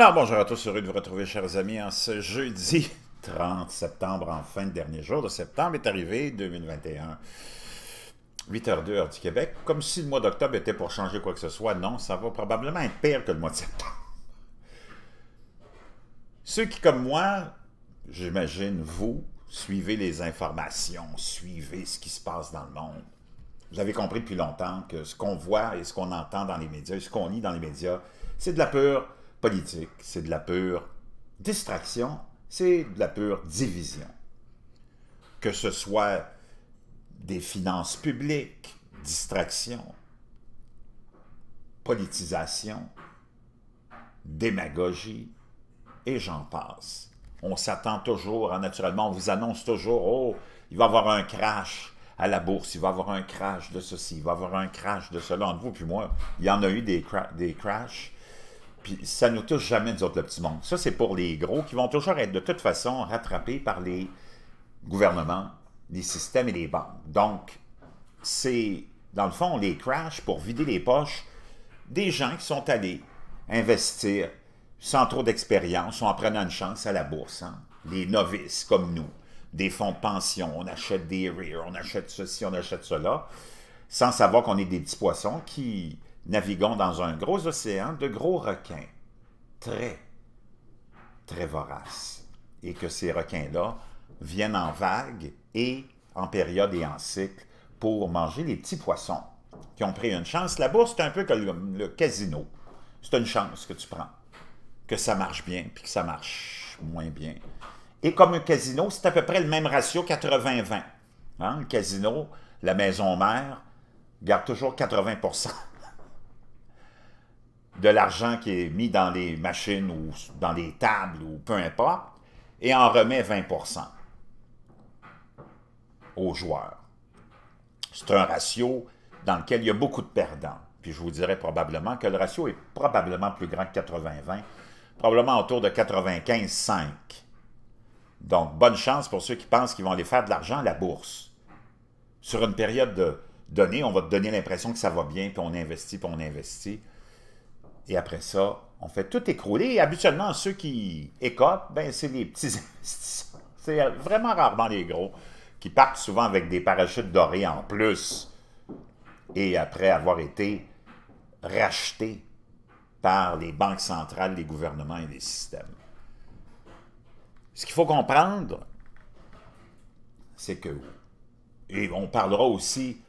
Alors bonjour à tous, heureux de vous retrouver chers amis en ce jeudi 30 septembre, en fin de dernier jour de septembre est arrivé 2021. 8h02 heure du Québec, comme si le mois d'octobre était pour changer quoi que ce soit. Non, ça va probablement être pire que le mois de septembre. Ceux qui, comme moi, j'imagine vous, suivez les informations, suivez ce qui se passe dans le monde. Vous avez compris depuis longtemps que ce qu'on voit et ce qu'on entend dans les médias, et ce qu'on lit dans les médias, c'est de la pure politique, c'est de la pure distraction, c'est de la pure division. Que ce soit des finances publiques, distraction, politisation, démagogie, et j'en passe. On s'attend toujours, hein, naturellement, on vous annonce toujours, oh, il va y avoir un crash à la bourse, il va y avoir un crash de ceci, il va y avoir un crash de cela. Entre vous puis moi, il y en a eu des, des crashs ça nous touche jamais, nous autres, le petit monde. Ça, c'est pour les gros qui vont toujours être de toute façon rattrapés par les gouvernements, les systèmes et les banques. Donc, c'est, dans le fond, les crash pour vider les poches des gens qui sont allés investir sans trop d'expérience, ou en prenant une chance à la bourse. Hein. Les novices comme nous, des fonds de pension, on achète des rires, on achète ceci, on achète cela, sans savoir qu'on est des petits poissons qui Naviguons dans un gros océan de gros requins, très, très voraces, et que ces requins-là viennent en vagues et en période et en cycle pour manger les petits poissons qui ont pris une chance. La bourse, c'est un peu comme le, casino. C'est une chance que tu prends, que ça marche bien, puis que ça marche moins bien. Et comme un casino, c'est à peu près le même ratio, 80-20. Hein, le casino, la maison mère, garde toujours 80 de l'argent qui est mis dans les machines ou dans les tables ou peu importe, et en remet 20 aux joueurs. C'est un ratio dans lequel il y a beaucoup de perdants. Puis je vous dirais probablement que le ratio est probablement plus grand que 80-20, probablement autour de 95-5. Donc, bonne chance pour ceux qui pensent qu'ils vont aller faire de l'argent à la bourse. Sur une période de, donnée, on va te donner l'impression que ça va bien, puis on investit, puis on investit. Et après ça, on fait tout écrouler. habituellement, ceux qui écopent, ben, c'est les petits investisseurs. C'est vraiment rarement les gros qui partent souvent avec des parachutes dorés en plus. Et après avoir été rachetés par les banques centrales, les gouvernements et les systèmes. Ce qu'il faut comprendre, c'est que, et on parlera aussi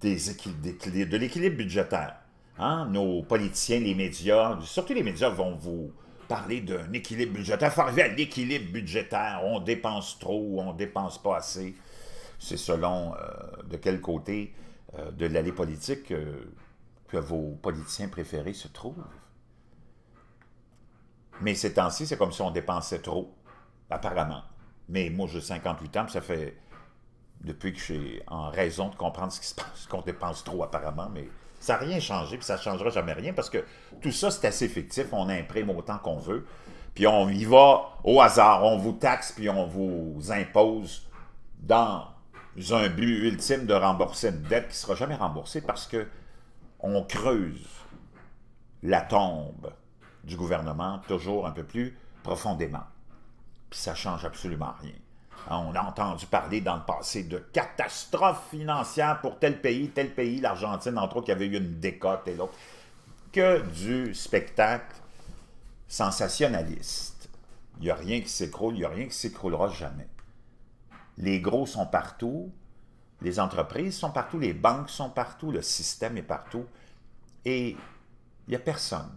des, de l'équilibre budgétaire, Hein, nos politiciens, les médias, surtout les médias vont vous parler d'un équilibre budgétaire. Il faut arriver l'équilibre budgétaire. On dépense trop on dépense pas assez. C'est selon euh, de quel côté euh, de l'allée politique euh, que vos politiciens préférés se trouvent. Mais ces temps-ci, c'est comme si on dépensait trop, apparemment. Mais moi, j'ai 58 ans, ça fait depuis que j'ai en raison de comprendre ce qui se passe, qu'on dépense trop apparemment, mais ça n'a rien changé, puis ça ne changera jamais rien, parce que tout ça, c'est assez fictif. On imprime autant qu'on veut, puis on y va au hasard. On vous taxe, puis on vous impose dans un but ultime de rembourser une dette qui ne sera jamais remboursée parce que on creuse la tombe du gouvernement toujours un peu plus profondément. Puis ça ne change absolument rien. Hein, on a entendu parler dans le passé de catastrophes financières pour tel pays, tel pays, l'Argentine, entre autres, qui avait eu une décote et l'autre. Que du spectacle sensationnaliste. Il n'y a rien qui s'écroule, il n'y a rien qui s'écroulera jamais. Les gros sont partout, les entreprises sont partout, les banques sont partout, le système est partout. Et il n'y a personne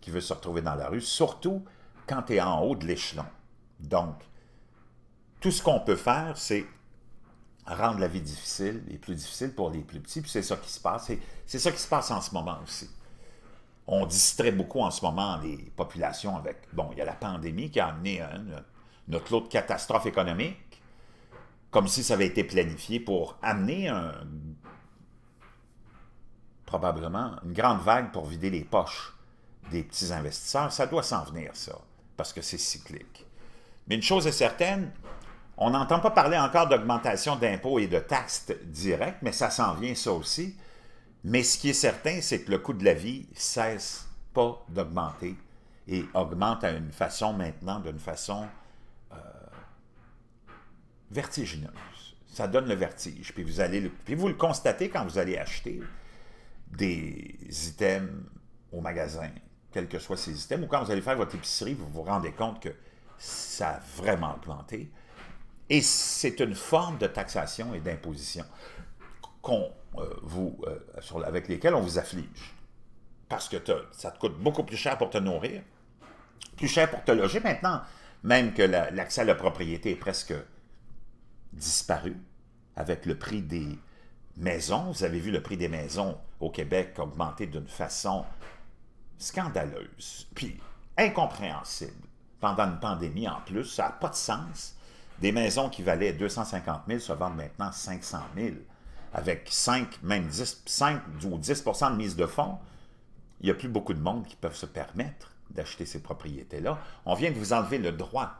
qui veut se retrouver dans la rue, surtout quand tu es en haut de l'échelon. Donc, tout ce qu'on peut faire, c'est rendre la vie difficile et plus difficile pour les plus petits. Puis c'est ça qui se passe. C'est ça qui se passe en ce moment aussi. On distrait beaucoup en ce moment les populations avec... Bon, il y a la pandémie qui a amené notre lot de catastrophe économique, comme si ça avait été planifié pour amener probablement une grande vague pour vider les poches des petits investisseurs. Ça doit s'en venir, ça, parce que c'est cyclique. Mais une chose est certaine, on n'entend pas parler encore d'augmentation d'impôts et de taxes directes, mais ça s'en vient ça aussi. Mais ce qui est certain, c'est que le coût de la vie cesse pas d'augmenter et augmente à une façon maintenant, d'une façon euh, vertigineuse. Ça donne le vertige. Puis vous, allez puis vous le constatez quand vous allez acheter des items au magasin, quels que soient ces items, ou quand vous allez faire votre épicerie, vous vous rendez compte que ça a vraiment augmenté. Et c'est une forme de taxation et d'imposition qu'on euh, euh, avec lesquelles on vous afflige. Parce que ça te coûte beaucoup plus cher pour te nourrir, plus cher pour te loger maintenant, même que l'accès à la propriété est presque disparu avec le prix des maisons. Vous avez vu le prix des maisons au Québec augmenter d'une façon scandaleuse, puis incompréhensible. Pendant une pandémie en plus, ça n'a pas de sens des maisons qui valaient 250 000 se vendent maintenant 500 000. Avec 5, même 10, 5 ou 10 de mise de fonds, il n'y a plus beaucoup de monde qui peuvent se permettre d'acheter ces propriétés-là. On vient de vous enlever le droit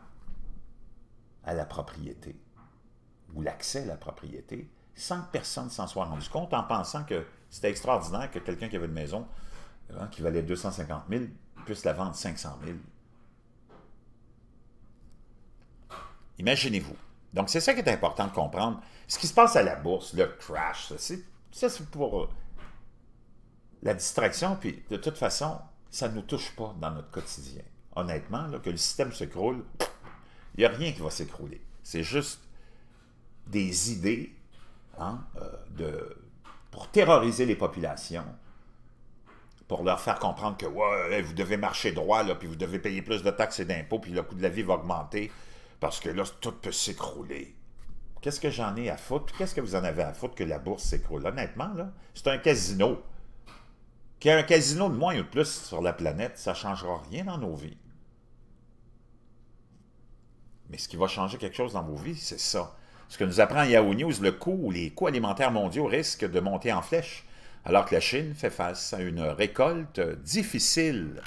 à la propriété ou l'accès à la propriété sans que personne s'en soit rendu compte en pensant que c'était extraordinaire que quelqu'un qui avait une maison hein, qui valait 250 000 puisse la vendre 500 000 Imaginez-vous. Donc, c'est ça qui est important de comprendre. Ce qui se passe à la bourse, le crash, ça, c'est pour euh, la distraction. Puis, de toute façon, ça ne nous touche pas dans notre quotidien. Honnêtement, là, que le système s'écroule, il n'y a rien qui va s'écrouler. C'est juste des idées hein, euh, de, pour terroriser les populations, pour leur faire comprendre que ouais, vous devez marcher droit, puis vous devez payer plus de taxes et d'impôts, puis le coût de la vie va augmenter. Parce que là, tout peut s'écrouler. Qu'est-ce que j'en ai à foutre? qu'est-ce que vous en avez à foutre que la bourse s'écroule? Honnêtement, là, c'est un casino. Qu'il y ait un casino de moins ou de plus sur la planète, ça ne changera rien dans nos vies. Mais ce qui va changer quelque chose dans vos vies, c'est ça. Ce que nous apprend Yahoo News, le coût, les coûts alimentaires mondiaux risquent de monter en flèche, alors que la Chine fait face à une récolte difficile.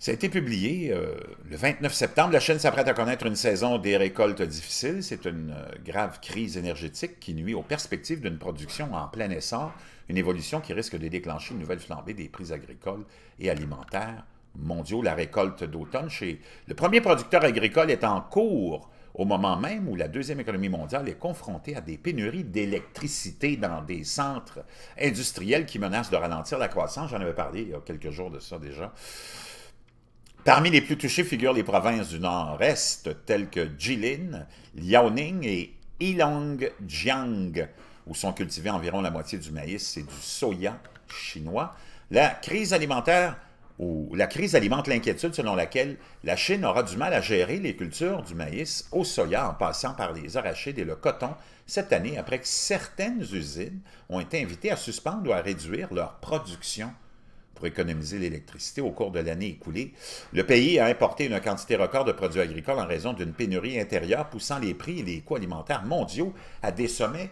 Ça a été publié euh, le 29 septembre. La chaîne s'apprête à connaître une saison des récoltes difficiles. C'est une euh, grave crise énergétique qui nuit aux perspectives d'une production en plein essor, une évolution qui risque de déclencher une nouvelle flambée des prix agricoles et alimentaires mondiaux. La récolte d'automne chez le premier producteur agricole est en cours au moment même où la deuxième économie mondiale est confrontée à des pénuries d'électricité dans des centres industriels qui menacent de ralentir la croissance. J'en avais parlé il y a quelques jours de ça déjà. Parmi les plus touchés figurent les provinces du nord-est, telles que Jilin, Liaoning et Ilongjiang, où sont cultivés environ la moitié du maïs et du soya chinois. La crise alimentaire ou la crise alimente l'inquiétude selon laquelle la Chine aura du mal à gérer les cultures du maïs au soya en passant par les arachides et le coton cette année après que certaines usines ont été invitées à suspendre ou à réduire leur production pour économiser l'électricité au cours de l'année écoulée. Le pays a importé une quantité record de produits agricoles en raison d'une pénurie intérieure poussant les prix et les coûts alimentaires mondiaux à des sommets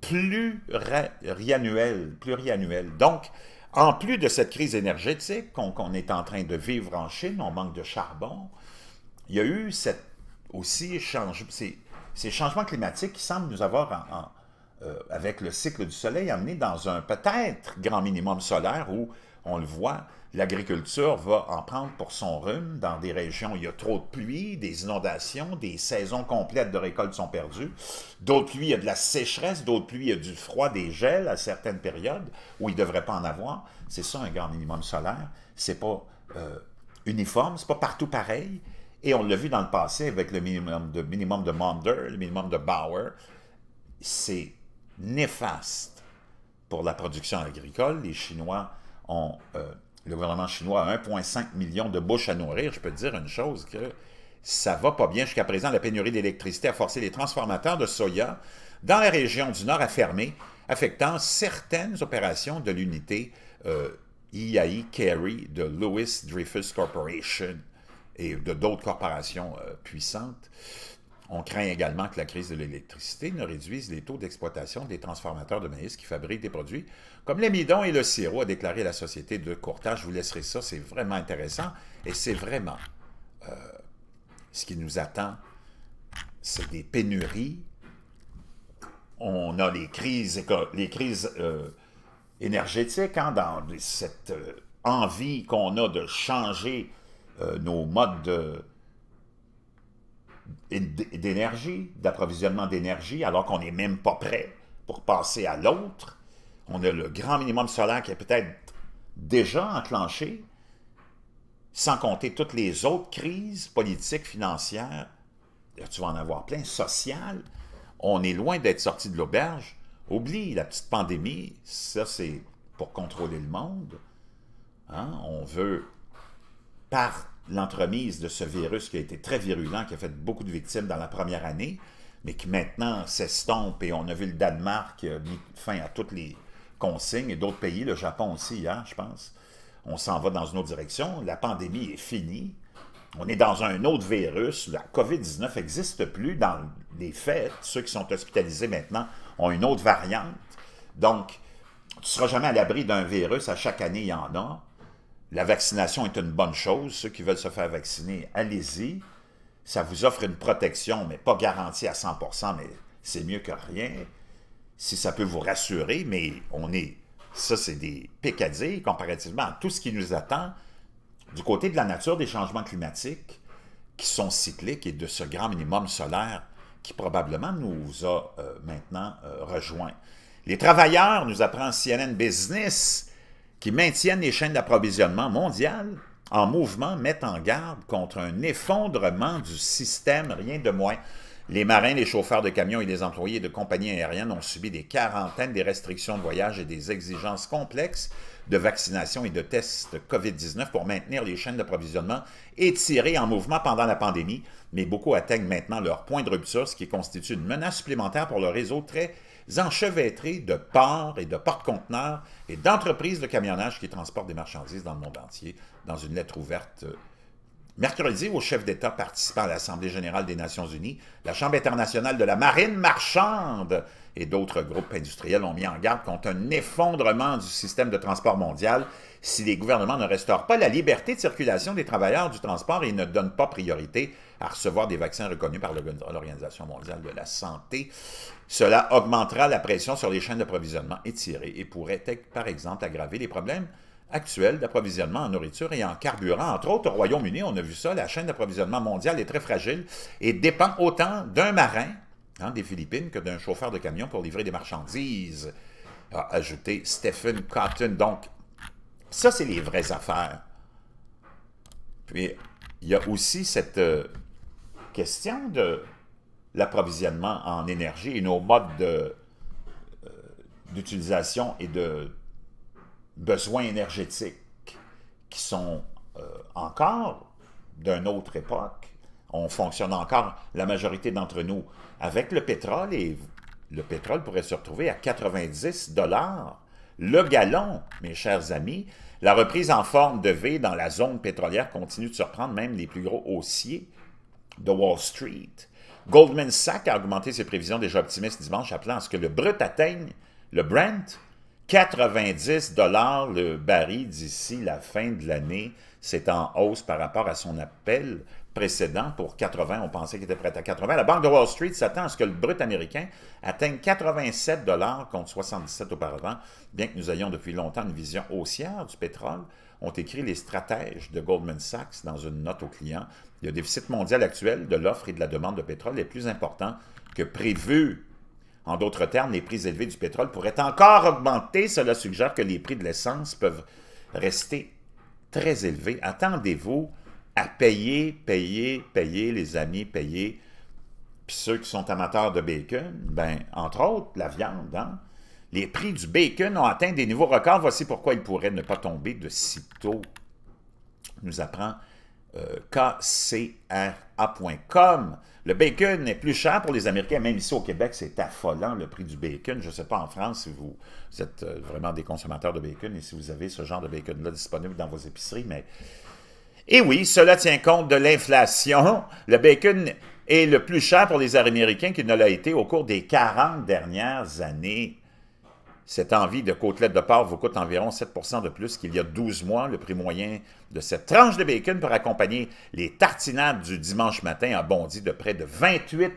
pluriannuels. pluriannuels. Donc, en plus de cette crise énergétique qu'on est en train de vivre en Chine, on manque de charbon, il y a eu cette, aussi ces, changements climatiques qui semblent nous avoir, euh, avec le cycle du soleil, amené dans un peut-être grand minimum solaire où on le voit, l'agriculture va en prendre pour son rhume dans des régions où il y a trop de pluie, des inondations, des saisons complètes de récoltes sont perdues. D'autres pluies, il y a de la sécheresse, d'autres pluies, il y a du froid, des gels à certaines périodes où il ne devrait pas en avoir. C'est ça un grand minimum solaire. C'est pas euh, uniforme, c'est pas partout pareil. Et on l'a vu dans le passé avec le minimum de, minimum de Maunder, le minimum de Bauer. C'est néfaste pour la production agricole. Les Chinois euh, le gouvernement chinois a 1,5 million de bouches à nourrir, je peux dire une chose que ça va pas bien jusqu'à présent. La pénurie d'électricité a forcé les transformateurs de soya dans la région du Nord à fermer, affectant certaines opérations de l'unité IAI euh, e Kerry de Lewis Dreyfus Corporation et de d'autres corporations euh, puissantes. On craint également que la crise de l'électricité ne réduise les taux d'exploitation des transformateurs de maïs qui fabriquent des produits comme l'amidon et le sirop, a déclaré la société de courtage. Je vous laisserai ça, c'est vraiment intéressant et c'est vraiment euh, ce qui nous attend. C'est des pénuries. On a les crises, les crises euh, énergétiques hein, dans cette euh, envie qu'on a de changer nos modes de d'énergie, d'approvisionnement d'énergie, alors qu'on n'est même pas prêt pour passer à l'autre. On a le grand minimum solaire qui est peut-être déjà enclenché, sans compter toutes les autres crises politiques, financières, tu vas en avoir plein, sociales. On est loin d'être sorti de l'auberge. Oublie la petite pandémie, ça c'est pour contrôler le monde. Hein? On veut, par l'entremise de ce virus qui a été très virulent, qui a fait beaucoup de victimes dans la première année, mais qui maintenant s'estompe et on a vu le Danemark mettre mis fin à toutes les consignes et d'autres pays, le Japon aussi hein, je pense. On s'en va dans une autre direction. La pandémie est finie. On est dans un autre virus. La COVID-19 n'existe plus dans les faits. Ceux qui sont hospitalisés maintenant ont une autre variante. Donc, tu ne seras jamais à l'abri d'un virus. À chaque année, il y en a. La vaccination est une bonne chose. Ceux qui veulent se faire vacciner, allez-y. Ça vous offre une protection, mais pas garantie à 100 mais c'est mieux que rien. Si ça peut vous rassurer, mais on est... Ça, c'est des pécadilles comparativement à tout ce qui nous attend du côté de la nature des changements climatiques qui sont cycliques et de ce grand minimum solaire qui probablement nous a euh, maintenant euh, rejoints. Les travailleurs, nous apprend CNN Business, qui maintiennent les chaînes d'approvisionnement mondiales en mouvement mettent en garde contre un effondrement du système, rien de moins. Les marins, les chauffeurs de camions et les employés de compagnies aériennes ont subi des quarantaines, des restrictions de voyage et des exigences complexes de vaccination et de tests COVID-19 pour maintenir les chaînes d'approvisionnement étirées en mouvement pendant la pandémie, mais beaucoup atteignent maintenant leur point de rupture, ce qui constitue une menace supplémentaire pour le réseau très enchevêtré de ports et de porte-conteneurs et d'entreprises de camionnage qui transportent des marchandises dans le monde entier dans une lettre ouverte Mercredi, au chef d'État participant à l'Assemblée générale des Nations unies, la Chambre internationale de la marine marchande et d'autres groupes industriels ont mis en garde contre un effondrement du système de transport mondial si les gouvernements ne restaurent pas la liberté de circulation des travailleurs du transport et ne donnent pas priorité à recevoir des vaccins reconnus par l'Organisation mondiale de la santé. Cela augmentera la pression sur les chaînes d'approvisionnement étirées et pourrait, par exemple, aggraver les problèmes actuelle d'approvisionnement en nourriture et en carburant. Entre autres, au Royaume-Uni, on a vu ça, la chaîne d'approvisionnement mondiale est très fragile et dépend autant d'un marin des Philippines que d'un chauffeur de camion pour livrer des marchandises, a ajouté Stephen Cotton. Donc, ça, c'est les vraies affaires. Puis, il y a aussi cette euh, question de l'approvisionnement en énergie et nos modes euh, d'utilisation et de besoins énergétiques qui sont euh, encore d'une autre époque. On fonctionne encore, la majorité d'entre nous, avec le pétrole et le pétrole pourrait se retrouver à 90 dollars le gallon, mes chers amis. La reprise en forme de V dans la zone pétrolière continue de surprendre même les plus gros haussiers de Wall Street. Goldman Sachs a augmenté ses prévisions déjà optimistes dimanche, appelant à ce que le brut atteigne, le Brent, 90 dollars le baril d'ici la fin de l'année. C'est en hausse par rapport à son appel précédent pour 80. On pensait qu'il était prêt à 80. La Banque de Wall Street s'attend à ce que le brut américain atteigne 87 dollars contre 77 auparavant, bien que nous ayons depuis longtemps une vision haussière du pétrole ont écrit les stratèges de Goldman Sachs dans une note aux clients. Le déficit mondial actuel de l'offre et de la demande de pétrole est plus important que prévu en d'autres termes, les prix élevés du pétrole pourraient encore augmenter. Cela suggère que les prix de l'essence peuvent rester très élevés. Attendez-vous à payer, payer, payer, les amis, payer. Puis ceux qui sont amateurs de bacon, ben, entre autres, la viande, hein. Les prix du bacon ont atteint des niveaux records. Voici pourquoi ils pourraient ne pas tomber de si tôt. Nous apprend kcra.com. Le bacon est plus cher pour les Américains, même ici au Québec, c'est affolant le prix du bacon. Je ne sais pas en France si vous, êtes euh, vraiment des consommateurs de bacon et si vous avez ce genre de bacon-là disponible dans vos épiceries, mais... Et eh oui, cela tient compte de l'inflation. Le bacon est le plus cher pour les Américains qu'il ne l'a été au cours des 40 dernières années. Cette envie de côtelettes de porc vous coûte environ 7 de plus qu'il y a 12 mois, le prix moyen de cette tranche de bacon pour accompagner les tartinades du dimanche matin a bondi de près de 28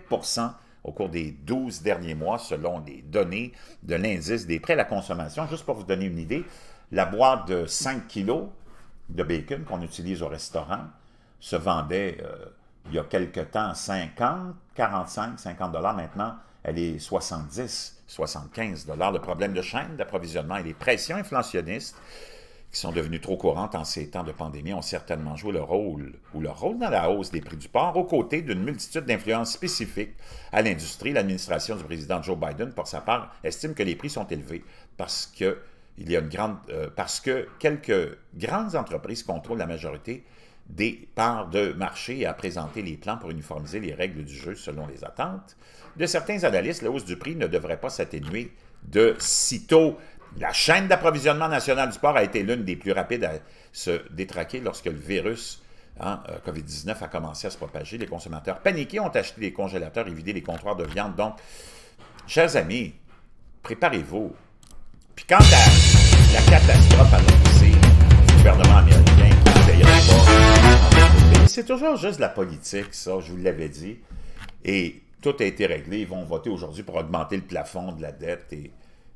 au cours des 12 derniers mois, selon les données de l'indice des prêts à la consommation. Juste pour vous donner une idée, la boîte de 5 kilos de bacon qu'on utilise au restaurant se vendait euh, il y a quelque temps 50, 45, 50 dollars maintenant elle est 70, 75 dollars. Le problème de chaîne d'approvisionnement et les pressions inflationnistes qui sont devenues trop courantes en ces temps de pandémie ont certainement joué leur rôle ou leur rôle dans la hausse des prix du porc aux côtés d'une multitude d'influences spécifiques à l'industrie. L'administration du président Joe Biden, pour sa part, estime que les prix sont élevés parce que, il y a une grande, euh, parce que quelques grandes entreprises contrôlent la majorité des parts de marché et à présenter les plans pour uniformiser les règles du jeu selon les attentes. De certains analystes, la hausse du prix ne devrait pas s'atténuer de sitôt. La chaîne d'approvisionnement nationale du sport a été l'une des plus rapides à se détraquer lorsque le virus hein, euh, COVID-19 a commencé à se propager. Les consommateurs paniqués ont acheté des congélateurs et vidé les comptoirs de viande. Donc, chers amis, préparez-vous. Puis quant la catastrophe annoncée le gouvernement américain, pas c'est toujours juste la politique, ça, je vous l'avais dit. Et tout a été réglé. Ils vont voter aujourd'hui pour augmenter le plafond de la dette et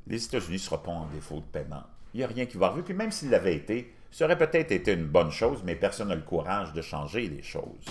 les États-Unis ne seront en défaut de paiement. Il n'y a rien qui va arriver. Puis même s'il l'avait été, ça aurait peut-être été une bonne chose, mais personne n'a le courage de changer les choses.